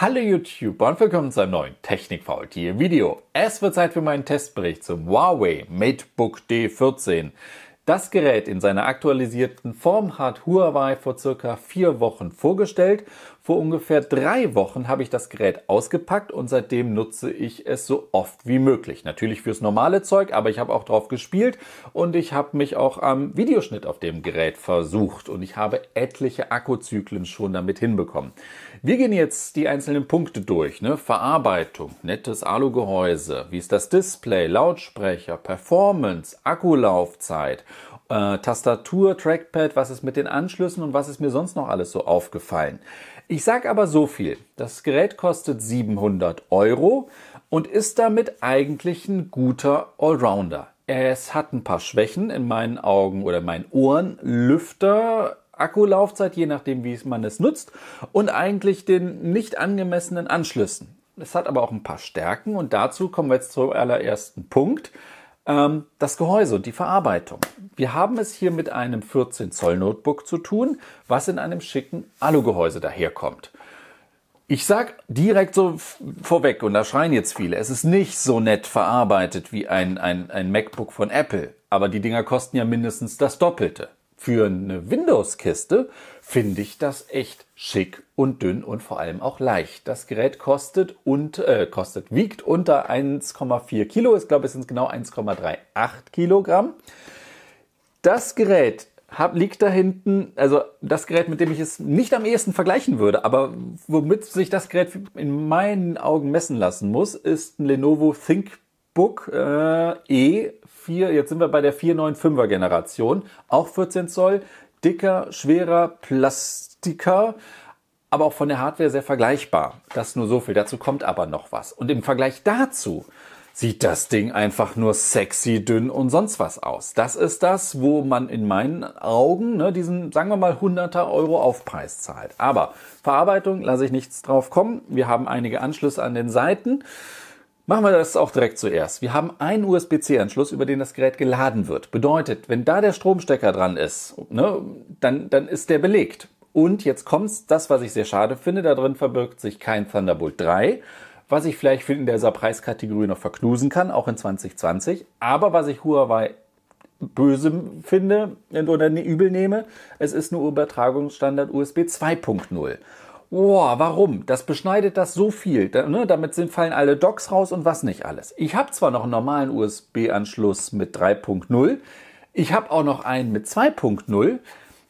Hallo YouTuber und willkommen zu einem neuen technik Technikfaultier Video. Es wird Zeit für meinen Testbericht zum Huawei MateBook D14. Das Gerät in seiner aktualisierten Form hat Huawei vor circa vier Wochen vorgestellt vor ungefähr drei Wochen habe ich das Gerät ausgepackt und seitdem nutze ich es so oft wie möglich. Natürlich fürs normale Zeug, aber ich habe auch drauf gespielt und ich habe mich auch am Videoschnitt auf dem Gerät versucht und ich habe etliche Akkuzyklen schon damit hinbekommen. Wir gehen jetzt die einzelnen Punkte durch. Ne? Verarbeitung, nettes Alugehäuse, wie ist das Display, Lautsprecher, Performance, Akkulaufzeit äh, Tastatur, Trackpad, was ist mit den Anschlüssen und was ist mir sonst noch alles so aufgefallen. Ich sage aber so viel. Das Gerät kostet 700 Euro und ist damit eigentlich ein guter Allrounder. Es hat ein paar Schwächen in meinen Augen oder meinen Ohren, Lüfter, Akkulaufzeit, je nachdem, wie man es nutzt und eigentlich den nicht angemessenen Anschlüssen. Es hat aber auch ein paar Stärken und dazu kommen wir jetzt zum allerersten Punkt ähm, das Gehäuse und die Verarbeitung. Wir haben es hier mit einem 14 Zoll Notebook zu tun, was in einem schicken Alugehäuse daherkommt. Ich sag direkt so vorweg, und da schreien jetzt viele, es ist nicht so nett verarbeitet wie ein, ein, ein MacBook von Apple, aber die Dinger kosten ja mindestens das Doppelte für eine Windows-Kiste finde ich das echt schick und dünn und vor allem auch leicht. Das Gerät kostet und äh, kostet wiegt unter 1,4 Kilo. Ich glaube, es sind genau 1,38 Kilogramm. Das Gerät hab, liegt da hinten, also das Gerät, mit dem ich es nicht am ehesten vergleichen würde, aber womit sich das Gerät in meinen Augen messen lassen muss, ist ein Lenovo ThinkBook äh, E vier, jetzt sind wir bei der 495er Generation, auch 14 Zoll, dicker, schwerer, plastiker, aber auch von der Hardware sehr vergleichbar. Das nur so viel, dazu kommt aber noch was. Und im Vergleich dazu sieht das Ding einfach nur sexy, dünn und sonst was aus. Das ist das, wo man in meinen Augen ne, diesen, sagen wir mal, 100er Euro Aufpreis zahlt. Aber Verarbeitung lasse ich nichts drauf kommen. Wir haben einige Anschlüsse an den Seiten. Machen wir das auch direkt zuerst. Wir haben einen USB-C-Anschluss, über den das Gerät geladen wird. Bedeutet, wenn da der Stromstecker dran ist, ne, dann, dann ist der belegt. Und jetzt kommt's, das, was ich sehr schade finde, da drin verbirgt sich kein Thunderbolt 3, was ich vielleicht in dieser Preiskategorie noch verknusen kann, auch in 2020. Aber was ich Huawei böse finde oder übel nehme, es ist nur Übertragungsstandard USB 2.0. Wow, warum? Das beschneidet das so viel. Da, ne? Damit sind, fallen alle Docs raus und was nicht alles. Ich habe zwar noch einen normalen USB-Anschluss mit 3.0, ich habe auch noch einen mit 2.0,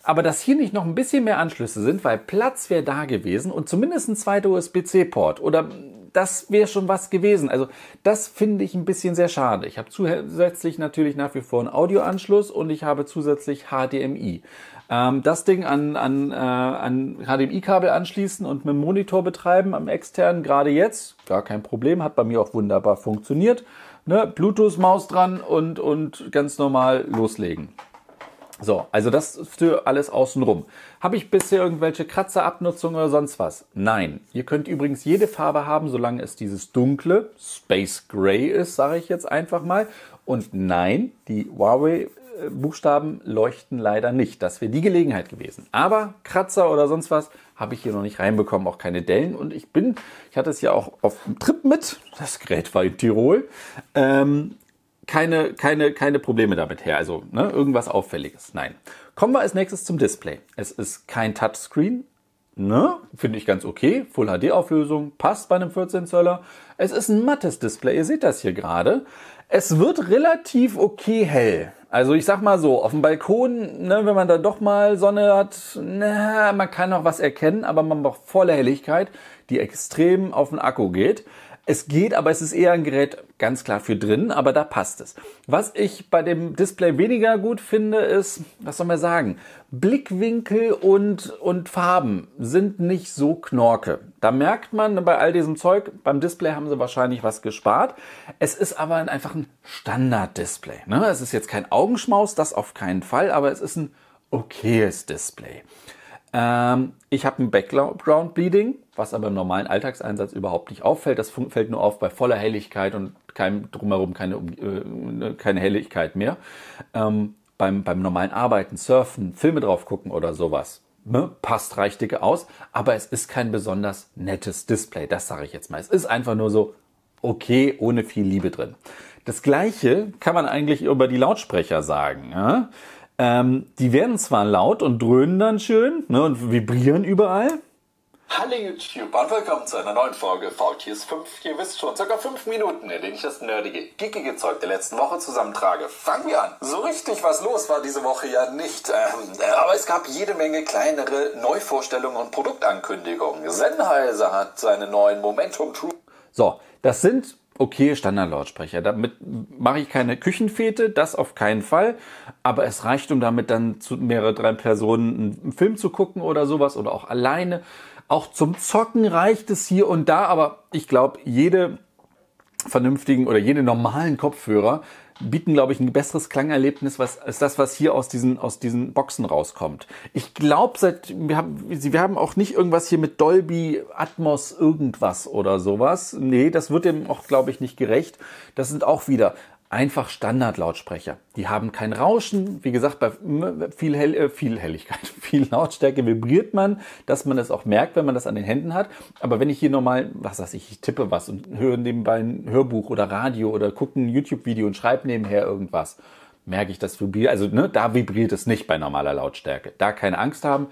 aber dass hier nicht noch ein bisschen mehr Anschlüsse sind, weil Platz wäre da gewesen und zumindest ein zweiter USB-C-Port oder das wäre schon was gewesen. Also das finde ich ein bisschen sehr schade. Ich habe zusätzlich natürlich nach wie vor einen Audioanschluss und ich habe zusätzlich HDMI. Ähm, das Ding an, an, äh, an HDMI-Kabel anschließen und mit dem Monitor betreiben am externen, gerade jetzt, gar kein Problem, hat bei mir auch wunderbar funktioniert. Ne? Bluetooth-Maus dran und, und ganz normal loslegen. So, also das für alles außenrum. Habe ich bisher irgendwelche Kratzerabnutzung oder sonst was? Nein. Ihr könnt übrigens jede Farbe haben, solange es dieses dunkle Space Gray ist, sage ich jetzt einfach mal. Und nein, die Huawei Buchstaben leuchten leider nicht. Das wäre die Gelegenheit gewesen. Aber Kratzer oder sonst was habe ich hier noch nicht reinbekommen, auch keine Dellen. Und ich bin, ich hatte es ja auch auf dem Trip mit, das Gerät war in Tirol, ähm, keine, keine, keine Probleme damit her. Also ne, irgendwas Auffälliges. Nein. Kommen wir als nächstes zum Display. Es ist kein Touchscreen, Ne? Finde ich ganz okay. Full HD-Auflösung passt bei einem 14 Zöller. Es ist ein mattes Display, ihr seht das hier gerade. Es wird relativ okay hell. Also ich sag mal so, auf dem Balkon, ne, wenn man da doch mal Sonne hat, na, man kann noch was erkennen, aber man braucht volle Helligkeit, die extrem auf den Akku geht. Es geht, aber es ist eher ein Gerät ganz klar für drin, aber da passt es. Was ich bei dem Display weniger gut finde, ist, was soll man sagen, Blickwinkel und, und Farben sind nicht so knorke. Da merkt man bei all diesem Zeug, beim Display haben sie wahrscheinlich was gespart. Es ist aber einfach ein Standard-Display. Ne? Es ist jetzt kein Augenschmaus, das auf keinen Fall, aber es ist ein okayes Display. Ähm, ich habe ein Background-Bleeding, was aber im normalen Alltagseinsatz überhaupt nicht auffällt. Das fällt nur auf bei voller Helligkeit und keinem drumherum keine, äh, keine Helligkeit mehr. Ähm, beim, beim normalen Arbeiten, Surfen, Filme drauf gucken oder sowas. Ne? Passt reicht dicke aus, aber es ist kein besonders nettes Display, das sage ich jetzt mal. Es ist einfach nur so okay, ohne viel Liebe drin. Das gleiche kann man eigentlich über die Lautsprecher sagen. Ja? Ähm, die werden zwar laut und dröhnen dann schön ne, und vibrieren überall. Hallo YouTube und willkommen zu einer neuen Folge VTS 5. Ihr wisst schon, circa 5 Minuten, in denen ich das nerdige, gickige Zeug der letzten Woche zusammentrage. Fangen wir an. So richtig was los war diese Woche ja nicht. Ähm, äh, aber es gab jede Menge kleinere Neuvorstellungen und Produktankündigungen. Sennheiser hat seine neuen Momentum True. So, das sind okay Standard-Lautsprecher. Damit mache ich keine Küchenfete, das auf keinen Fall. Aber es reicht, um damit dann zu mehrere, drei Personen einen Film zu gucken oder sowas oder auch alleine. Auch zum Zocken reicht es hier und da, aber ich glaube, jede vernünftigen oder jede normalen Kopfhörer bieten, glaube ich, ein besseres Klangerlebnis was, als das, was hier aus diesen, aus diesen Boxen rauskommt. Ich glaube, seit, wir haben, wir haben auch nicht irgendwas hier mit Dolby Atmos irgendwas oder sowas. Nee, das wird dem auch, glaube ich, nicht gerecht. Das sind auch wieder einfach Standardlautsprecher. Die haben kein Rauschen. Wie gesagt, bei viel, Hell, äh, viel Helligkeit, viel Lautstärke vibriert man, dass man das auch merkt, wenn man das an den Händen hat. Aber wenn ich hier normal, was weiß ich, ich tippe was und höre nebenbei ein Hörbuch oder Radio oder gucke ein YouTube-Video und schreibe nebenher irgendwas, merke ich das vibriert. Also ne, da vibriert es nicht bei normaler Lautstärke. Da keine Angst haben.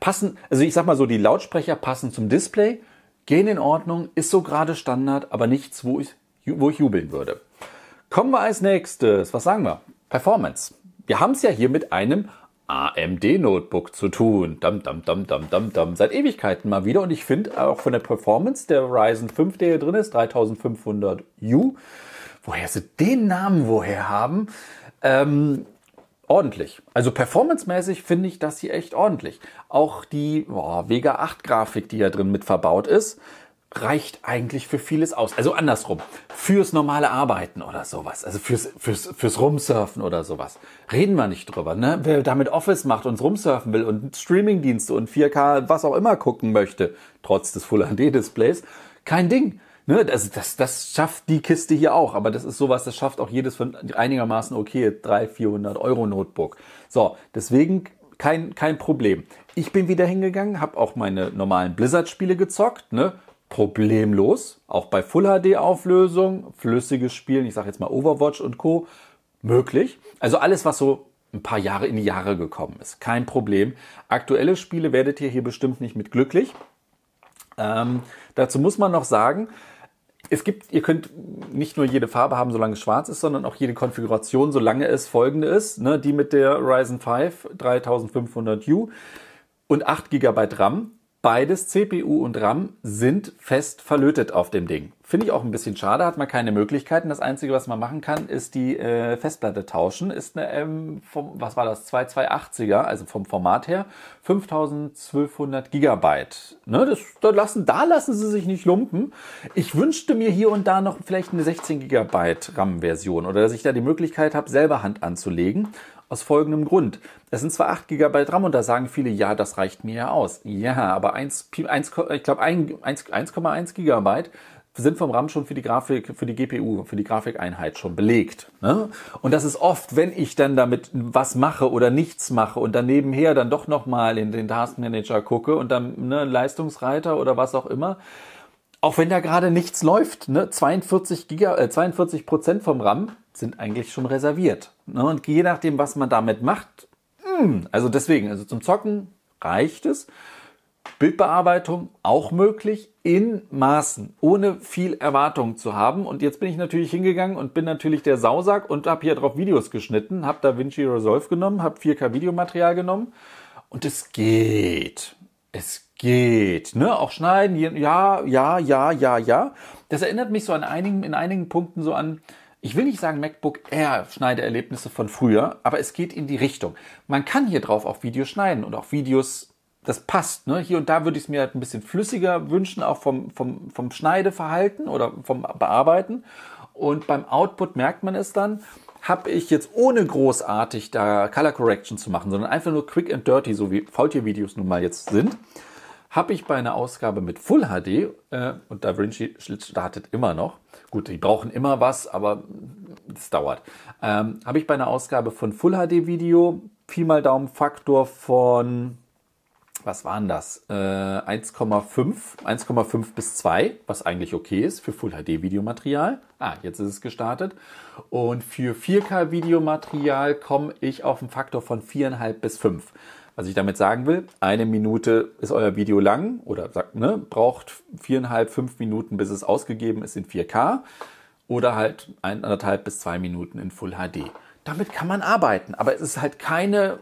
Passen, also ich sag mal so, die Lautsprecher passen zum Display, gehen in Ordnung, ist so gerade Standard, aber nichts, wo ich, wo ich jubeln würde. Kommen wir als nächstes. Was sagen wir? Performance. Wir haben es ja hier mit einem AMD-Notebook zu tun. Dam, dam, dam, dam, dam, dam. Seit Ewigkeiten mal wieder. Und ich finde auch von der Performance der Ryzen 5, der hier drin ist, 3500U, woher sie den Namen woher haben, ähm, ordentlich. Also performancemäßig finde ich das hier echt ordentlich. Auch die boah, Vega 8 Grafik, die hier drin mit verbaut ist, reicht eigentlich für vieles aus. Also andersrum, fürs normale Arbeiten oder sowas, also fürs, fürs, fürs Rumsurfen oder sowas. Reden wir nicht drüber, ne? Wer damit Office macht und rumsurfen will und Streamingdienste und 4K, was auch immer gucken möchte, trotz des Full HD Displays, kein Ding. Ne, das, das, das schafft die Kiste hier auch, aber das ist sowas, das schafft auch jedes von einigermaßen okay 300, 400 Euro Notebook. So, deswegen kein, kein Problem. Ich bin wieder hingegangen, habe auch meine normalen Blizzard-Spiele gezockt, ne? problemlos, auch bei Full HD Auflösung, flüssiges Spielen, ich sage jetzt mal Overwatch und Co. möglich. Also alles, was so ein paar Jahre in die Jahre gekommen ist, kein Problem. Aktuelle Spiele werdet ihr hier bestimmt nicht mit glücklich. Ähm, dazu muss man noch sagen, es gibt, ihr könnt nicht nur jede Farbe haben, solange es schwarz ist, sondern auch jede Konfiguration, solange es folgende ist, ne, die mit der Ryzen 5 3500U und 8 GB RAM Beides, CPU und RAM, sind fest verlötet auf dem Ding. Finde ich auch ein bisschen schade, hat man keine Möglichkeiten. Das Einzige, was man machen kann, ist die äh, Festplatte tauschen. Ist eine, ähm, vom, was war das, 2280er, also vom Format her, 5200 GB. Ne, da, lassen, da lassen sie sich nicht lumpen. Ich wünschte mir hier und da noch vielleicht eine 16 GB RAM-Version oder dass ich da die Möglichkeit habe, selber Hand anzulegen. Aus folgendem Grund. Es sind zwar 8 GB RAM und da sagen viele, ja, das reicht mir ja aus. Ja, aber 1, 1, ich glaube 1,1 GB sind vom RAM schon für die Grafik, für die GPU, für die Grafikeinheit schon belegt. Ne? Und das ist oft, wenn ich dann damit was mache oder nichts mache und dann nebenher dann doch nochmal in den Taskmanager gucke und dann ne, Leistungsreiter oder was auch immer, auch wenn da gerade nichts läuft, ne? 42 Giga, äh, 42 Prozent vom RAM sind eigentlich schon reserviert. Ne? Und je nachdem, was man damit macht, mh, hm, also deswegen, also zum Zocken reicht es. Bildbearbeitung auch möglich in Maßen, ohne viel Erwartung zu haben. Und jetzt bin ich natürlich hingegangen und bin natürlich der Sausack und habe hier drauf Videos geschnitten, habe da Vinci Resolve genommen, habe 4K Videomaterial genommen und es geht. Es geht. Ne? Auch schneiden, ja, ja, ja, ja, ja. Das erinnert mich so an einigen, in einigen Punkten so an, ich will nicht sagen MacBook Air Schneideerlebnisse von früher, aber es geht in die Richtung. Man kann hier drauf auch Videos schneiden und auch Videos, das passt. Ne? Hier und da würde ich es mir halt ein bisschen flüssiger wünschen, auch vom, vom, vom Schneideverhalten oder vom Bearbeiten. Und beim Output merkt man es dann habe ich jetzt ohne großartig da Color Correction zu machen, sondern einfach nur quick and dirty, so wie Faultier-Videos nun mal jetzt sind, habe ich bei einer Ausgabe mit Full HD äh, und DaVinci startet immer noch. Gut, die brauchen immer was, aber es dauert. Ähm, habe ich bei einer Ausgabe von Full HD Video viel mal Daumen Faktor von was waren das? Äh, 1,5, 1,5 bis 2, was eigentlich okay ist für Full HD Videomaterial. Ah, jetzt ist es gestartet. Und für 4K Videomaterial komme ich auf einen Faktor von 4,5 bis 5. Was ich damit sagen will, eine Minute ist euer Video lang oder sagt, ne, braucht viereinhalb, fünf Minuten, bis es ausgegeben ist in 4K oder halt eineinhalb bis zwei Minuten in Full HD. Damit kann man arbeiten, aber es ist halt keine,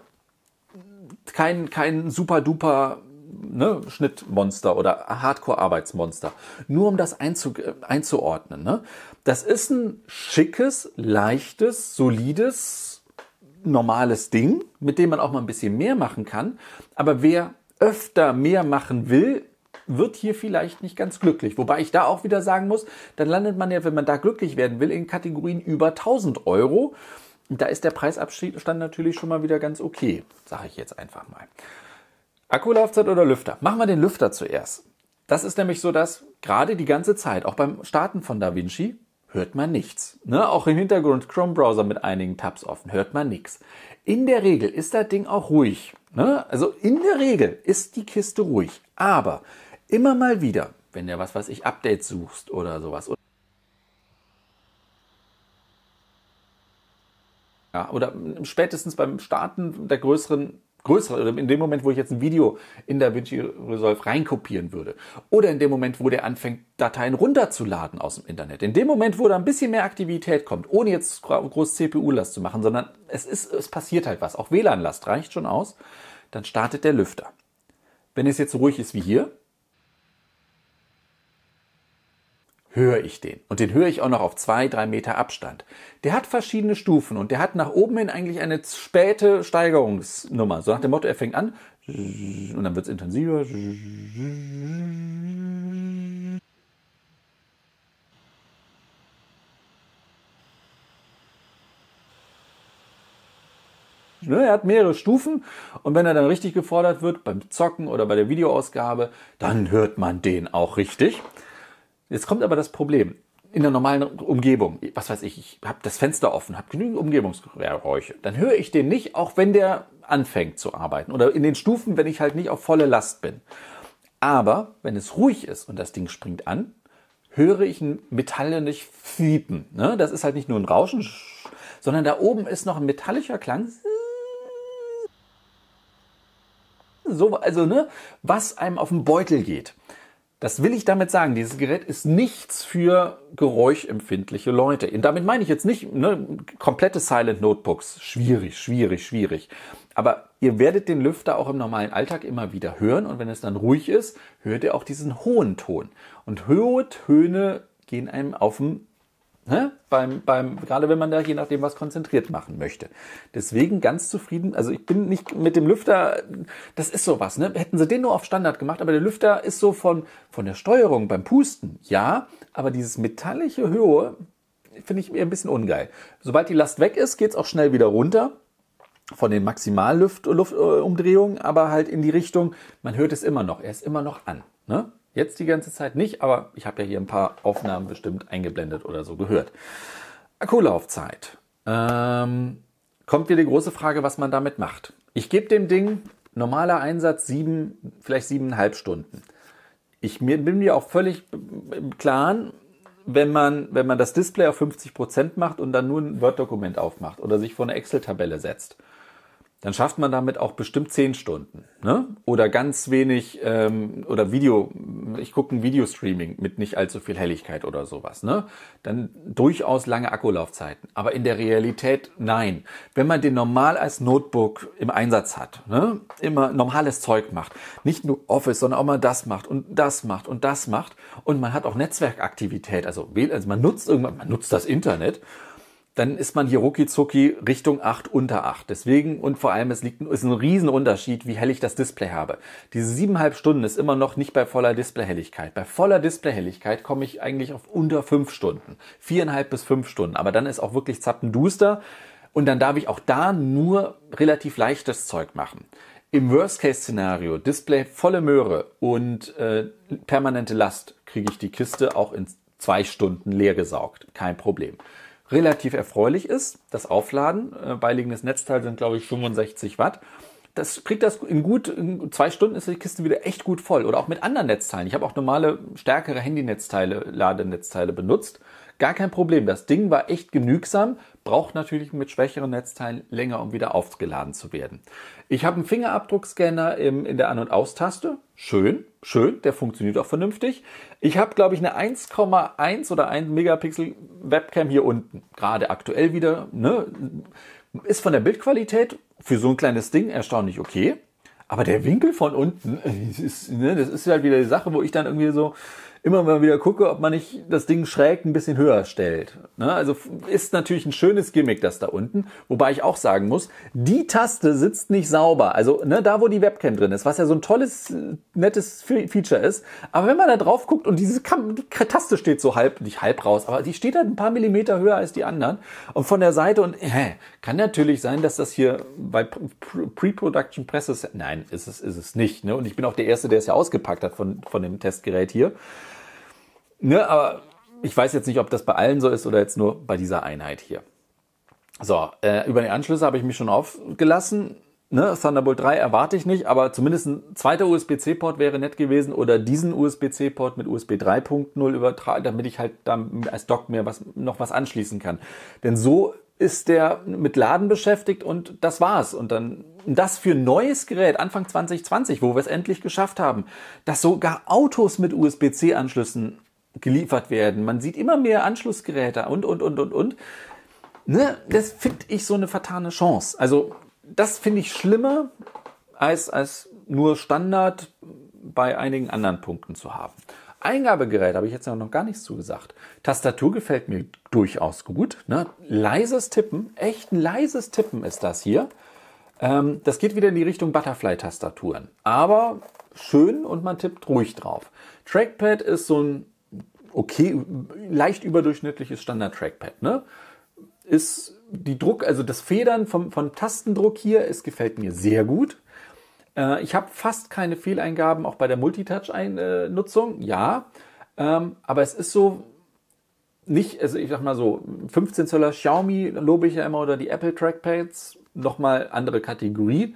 kein, kein super duper ne, Schnittmonster oder Hardcore-Arbeitsmonster. Nur um das einzu, einzuordnen. Ne? Das ist ein schickes, leichtes, solides, normales Ding, mit dem man auch mal ein bisschen mehr machen kann. Aber wer öfter mehr machen will, wird hier vielleicht nicht ganz glücklich. Wobei ich da auch wieder sagen muss, dann landet man ja, wenn man da glücklich werden will, in Kategorien über 1000 Euro. Da ist der Preisabstand natürlich schon mal wieder ganz okay, sage ich jetzt einfach mal. Akkulaufzeit oder Lüfter? Machen wir den Lüfter zuerst. Das ist nämlich so, dass gerade die ganze Zeit, auch beim Starten von DaVinci, hört man nichts. Ne? Auch im Hintergrund Chrome-Browser mit einigen Tabs offen, hört man nichts. In der Regel ist das Ding auch ruhig. Ne? Also in der Regel ist die Kiste ruhig. Aber immer mal wieder, wenn du was weiß ich, Updates suchst oder sowas. Ja, oder spätestens beim Starten der größeren größere, in dem Moment, wo ich jetzt ein Video in DaVinci Resolve reinkopieren würde, oder in dem Moment, wo der anfängt, Dateien runterzuladen aus dem Internet, in dem Moment, wo da ein bisschen mehr Aktivität kommt, ohne jetzt groß CPU-Last zu machen, sondern es ist, es passiert halt was. Auch WLAN-Last reicht schon aus. Dann startet der Lüfter. Wenn es jetzt so ruhig ist wie hier, höre ich den. Und den höre ich auch noch auf zwei, drei Meter Abstand. Der hat verschiedene Stufen und der hat nach oben hin eigentlich eine späte Steigerungsnummer. So nach dem Motto, er fängt an und dann wird es intensiver. Ne, er hat mehrere Stufen und wenn er dann richtig gefordert wird beim Zocken oder bei der Videoausgabe, dann hört man den auch richtig. Jetzt kommt aber das Problem. In der normalen Umgebung, was weiß ich, ich habe das Fenster offen, habe genügend Umgebungsgeräusche, dann höre ich den nicht, auch wenn der anfängt zu arbeiten oder in den Stufen, wenn ich halt nicht auf volle Last bin. Aber wenn es ruhig ist und das Ding springt an, höre ich ein Metalle nicht fiepen. Ne? Das ist halt nicht nur ein Rauschen, sondern da oben ist noch ein metallischer Klang. So, also, ne, was einem auf den Beutel geht. Das will ich damit sagen. Dieses Gerät ist nichts für geräuschempfindliche Leute. Und damit meine ich jetzt nicht ne, komplette Silent Notebooks. Schwierig, schwierig, schwierig. Aber ihr werdet den Lüfter auch im normalen Alltag immer wieder hören. Und wenn es dann ruhig ist, hört ihr auch diesen hohen Ton. Und hohe Töne gehen einem auf den ne, beim, beim, gerade wenn man da je nachdem was konzentriert machen möchte. Deswegen ganz zufrieden. Also ich bin nicht mit dem Lüfter, das ist sowas, ne? Hätten sie den nur auf Standard gemacht, aber der Lüfter ist so von, von der Steuerung beim Pusten, ja, aber dieses metallische Höhe finde ich mir ein bisschen ungeil. Sobald die Last weg ist, geht es auch schnell wieder runter von den Maximalluftumdrehungen, äh, aber halt in die Richtung, man hört es immer noch, er ist immer noch an. Ne? Jetzt die ganze Zeit nicht, aber ich habe ja hier ein paar Aufnahmen bestimmt eingeblendet oder so gehört. Akkulaufzeit. Ähm, kommt wieder die große Frage, was man damit macht. Ich gebe dem Ding normaler Einsatz sieben, vielleicht siebeneinhalb Stunden. Ich bin mir auch völlig äh, im Klaren, wenn man, wenn man das Display auf 50% Prozent macht und dann nur ein Word-Dokument aufmacht oder sich vor eine Excel-Tabelle setzt dann schafft man damit auch bestimmt zehn Stunden. Ne? Oder ganz wenig, ähm, oder Video, ich gucke ein Video-Streaming mit nicht allzu viel Helligkeit oder sowas. Ne? Dann durchaus lange Akkulaufzeiten. Aber in der Realität nein. Wenn man den normal als Notebook im Einsatz hat, ne? immer normales Zeug macht, nicht nur Office, sondern auch mal das macht und das macht und das macht und man hat auch Netzwerkaktivität, also, also man nutzt irgendwann, man nutzt das Internet dann ist man hier rucki Richtung 8 unter 8. Deswegen und vor allem, es liegt, ist ein Riesenunterschied, wie hell ich das Display habe. Diese siebeneinhalb Stunden ist immer noch nicht bei voller Displayhelligkeit. Bei voller Displayhelligkeit komme ich eigentlich auf unter fünf Stunden. Viereinhalb bis fünf Stunden. Aber dann ist auch wirklich zappenduster. Und dann darf ich auch da nur relativ leichtes Zeug machen. Im Worst-Case-Szenario, Display volle Möhre und äh, permanente Last, kriege ich die Kiste auch in zwei Stunden leer gesaugt. Kein Problem relativ erfreulich ist, das Aufladen. Äh, beiliegendes Netzteil sind, glaube ich, 65 Watt. Das kriegt das in gut, in zwei Stunden ist die Kiste wieder echt gut voll. Oder auch mit anderen Netzteilen. Ich habe auch normale, stärkere Handynetzteile, Ladenetzteile benutzt. Gar kein Problem. Das Ding war echt genügsam braucht natürlich mit schwächeren Netzteilen länger, um wieder aufgeladen zu werden. Ich habe einen Fingerabdruckscanner im, in der An- und Aus-Taste. Schön, schön, der funktioniert auch vernünftig. Ich habe, glaube ich, eine 1,1 oder 1 Megapixel Webcam hier unten. Gerade aktuell wieder. Ne? Ist von der Bildqualität für so ein kleines Ding erstaunlich okay. Aber der Winkel von unten, das ist, ne, das ist halt wieder die Sache, wo ich dann irgendwie so, immer mal wieder gucke, ob man nicht das Ding schräg ein bisschen höher stellt. Ne? Also ist natürlich ein schönes Gimmick, das da unten. Wobei ich auch sagen muss, die Taste sitzt nicht sauber. Also ne, da, wo die Webcam drin ist, was ja so ein tolles, äh, nettes Feature ist. Aber wenn man da drauf guckt und diese Kam die Taste steht so halb, nicht halb raus, aber die steht halt ein paar Millimeter höher als die anderen. Und von der Seite und hä, kann natürlich sein, dass das hier bei Pre-Production Presses, nein, ist es, ist es nicht. Ne? Und ich bin auch der Erste, der es ja ausgepackt hat von, von dem Testgerät hier. Ne, aber ich weiß jetzt nicht, ob das bei allen so ist oder jetzt nur bei dieser Einheit hier. So, äh, über die Anschlüsse habe ich mich schon aufgelassen. Ne, Thunderbolt 3 erwarte ich nicht, aber zumindest ein zweiter USB-C-Port wäre nett gewesen oder diesen USB-C-Port mit USB 3.0 übertragen, damit ich halt dann als Dock mehr was, noch was anschließen kann. Denn so ist der mit Laden beschäftigt und das war's. Und dann das für neues Gerät Anfang 2020, wo wir es endlich geschafft haben, dass sogar Autos mit USB-C-Anschlüssen geliefert werden. Man sieht immer mehr Anschlussgeräte und, und, und, und, und. Ne? Das finde ich so eine vertane Chance. Also das finde ich schlimmer, als, als nur Standard bei einigen anderen Punkten zu haben. Eingabegerät habe ich jetzt noch gar nichts zugesagt. Tastatur gefällt mir durchaus gut. Ne? Leises Tippen, echt ein leises Tippen ist das hier. Ähm, das geht wieder in die Richtung Butterfly-Tastaturen. Aber schön und man tippt ruhig drauf. Trackpad ist so ein okay, leicht überdurchschnittliches Standard-Trackpad. Ne? Ist die Druck, also das Federn vom, vom Tastendruck hier, es gefällt mir sehr gut. Äh, ich habe fast keine Fehleingaben, auch bei der Multitouch-Nutzung, ja. Ähm, aber es ist so, nicht, also ich sag mal so, 15 Zöller Xiaomi lobe ich ja immer oder die Apple Trackpads, nochmal andere Kategorie.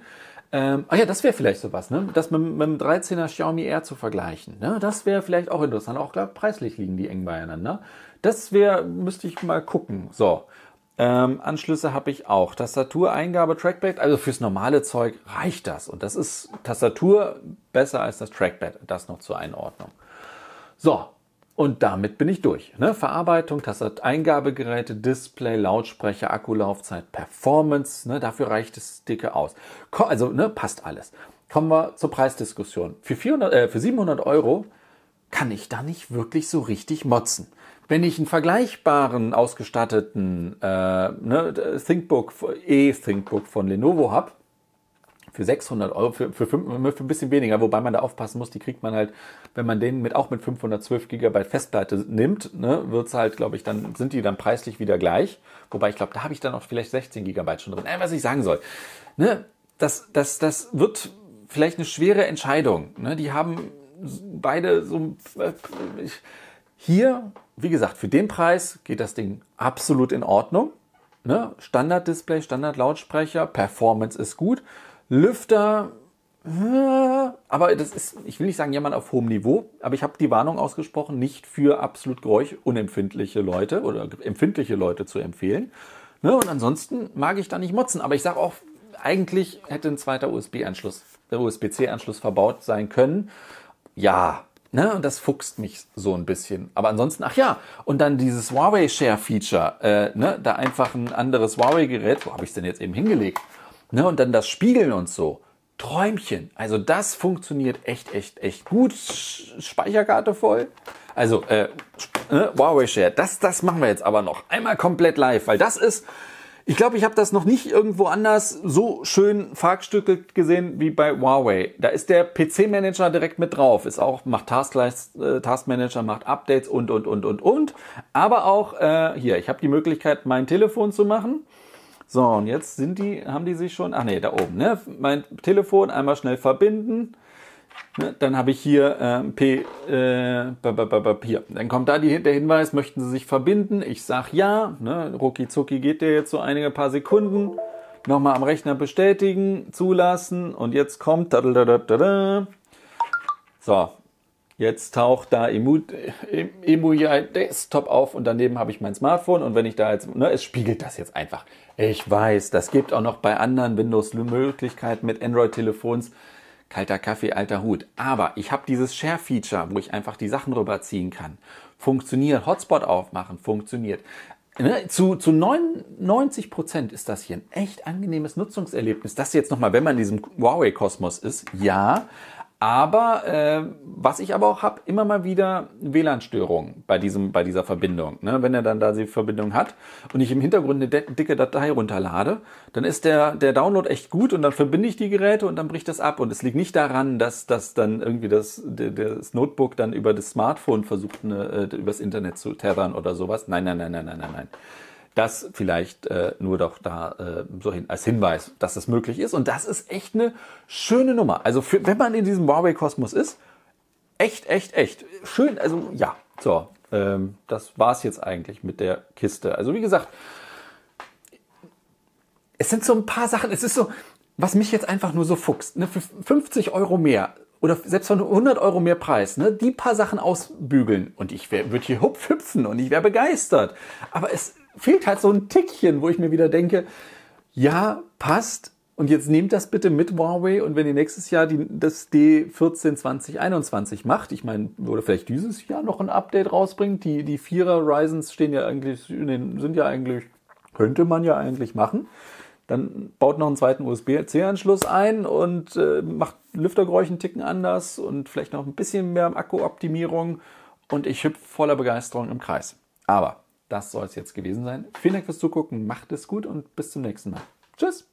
Ähm, ah ja, das wäre vielleicht sowas, ne? Das mit, mit dem 13er Xiaomi Air zu vergleichen. Ne? Das wäre vielleicht auch interessant. Auch glaub, preislich liegen die eng beieinander. Das wäre, müsste ich mal gucken. So. Ähm, Anschlüsse habe ich auch. Tastatur, Eingabe, Trackpad. Also fürs normale Zeug reicht das. Und das ist Tastatur besser als das Trackpad. Das noch zur Einordnung. So, und damit bin ich durch. Ne? Verarbeitung, Tastat, Eingabegeräte, Display, Lautsprecher, Akkulaufzeit, Performance. Ne? Dafür reicht das dicke aus. Also ne, passt alles. Kommen wir zur Preisdiskussion. Für, 400, äh, für 700 Euro kann ich da nicht wirklich so richtig motzen. Wenn ich einen vergleichbaren ausgestatteten äh, ne, ThinkBook, E-ThinkBook von Lenovo habe, für 600 Euro, für, für, für ein bisschen weniger, wobei man da aufpassen muss, die kriegt man halt, wenn man den mit auch mit 512 Gigabyte Festplatte nimmt, ne, wird's halt, glaube ich, dann sind die dann preislich wieder gleich. Wobei ich glaube, da habe ich dann auch vielleicht 16 Gigabyte schon drin. Äh, was ich sagen soll, ne, das, das, das wird vielleicht eine schwere Entscheidung. Ne? Die haben beide so äh, hier, wie gesagt, für den Preis geht das Ding absolut in Ordnung. Ne? Standard-Display, Standard-Lautsprecher, Performance ist gut. Lüfter, äh, aber das ist, ich will nicht sagen jemand auf hohem Niveau, aber ich habe die Warnung ausgesprochen, nicht für absolut geräuschunempfindliche Leute oder empfindliche Leute zu empfehlen. Ne? Und ansonsten mag ich da nicht motzen, aber ich sage auch, eigentlich hätte ein zweiter USB-Anschluss, der USB-C-Anschluss verbaut sein können. Ja, ne? und das fuchst mich so ein bisschen. Aber ansonsten, ach ja, und dann dieses Huawei Share Feature, äh, ne? da einfach ein anderes Huawei-Gerät, wo habe ich es denn jetzt eben hingelegt? Ne, und dann das Spiegeln und so. Träumchen. Also das funktioniert echt, echt, echt gut. Speicherkarte voll. Also äh, ne, Huawei Share. Das, das machen wir jetzt aber noch einmal komplett live, weil das ist. Ich glaube, ich habe das noch nicht irgendwo anders so schön Farbstücke gesehen wie bei Huawei. Da ist der PC-Manager direkt mit drauf. Ist auch, macht Taskleist, äh, Taskmanager, macht Updates und, und, und, und, und. Aber auch, äh, hier, ich habe die Möglichkeit, mein Telefon zu machen. So, und jetzt sind die, haben die sich schon, ach nee, da oben, ne? Mein Telefon einmal schnell verbinden. Ne? Dann habe ich hier ähm, P, äh, b, b, b, hier. Dann kommt da die, der Hinweis, möchten Sie sich verbinden? Ich sag ja, ne? Rucki zucki geht der jetzt so einige paar Sekunden. Nochmal am Rechner bestätigen, zulassen und jetzt kommt. Da, da, da, da, da. So, Jetzt taucht da Emu, äh, EmuJai Desktop auf und daneben habe ich mein Smartphone und wenn ich da jetzt, ne, es spiegelt das jetzt einfach. Ich weiß, das gibt auch noch bei anderen Windows Möglichkeiten mit Android-Telefons. Kalter Kaffee, alter Hut. Aber ich habe dieses Share-Feature, wo ich einfach die Sachen rüberziehen kann. Funktioniert, Hotspot aufmachen, funktioniert. Ne, zu, zu 99 Prozent ist das hier ein echt angenehmes Nutzungserlebnis. Das jetzt nochmal, wenn man in diesem Huawei-Kosmos ist, ja. Aber äh, was ich aber auch habe, immer mal wieder WLAN-Störungen bei, diesem, bei dieser Verbindung. Ne? Wenn er dann da die Verbindung hat und ich im Hintergrund eine dicke Datei runterlade, dann ist der, der Download echt gut und dann verbinde ich die Geräte und dann bricht das ab. Und es liegt nicht daran, dass, dass dann irgendwie das, das Notebook dann über das Smartphone versucht, eine, äh, übers Internet zu tethern oder sowas. Nein, nein, nein, nein, nein, nein, nein. Das vielleicht äh, nur doch da äh, so hin, als Hinweis, dass das möglich ist. Und das ist echt eine schöne Nummer. Also für, wenn man in diesem Huawei-Kosmos ist, echt, echt, echt. Schön, also ja, so. Ähm, das war's jetzt eigentlich mit der Kiste. Also wie gesagt, es sind so ein paar Sachen, es ist so, was mich jetzt einfach nur so fuchst, ne, für 50 Euro mehr oder selbst von 100 Euro mehr Preis, ne, die paar Sachen ausbügeln und ich würde hier hupf hüpfen und ich wäre begeistert. Aber es fehlt halt so ein Tickchen, wo ich mir wieder denke, ja, passt. Und jetzt nehmt das bitte mit Huawei und wenn ihr nächstes Jahr die, das D14 2021 macht, ich meine, oder vielleicht dieses Jahr noch ein Update rausbringt, die, die Vierer Ryzens stehen ja eigentlich, sind ja eigentlich, könnte man ja eigentlich machen. Dann baut noch einen zweiten USB-C-Anschluss ein und äh, macht Lüftergeräuschen ticken anders und vielleicht noch ein bisschen mehr Akkuoptimierung und ich hüpfe voller Begeisterung im Kreis. Aber das soll es jetzt gewesen sein. Vielen Dank fürs Zugucken, macht es gut und bis zum nächsten Mal. Tschüss!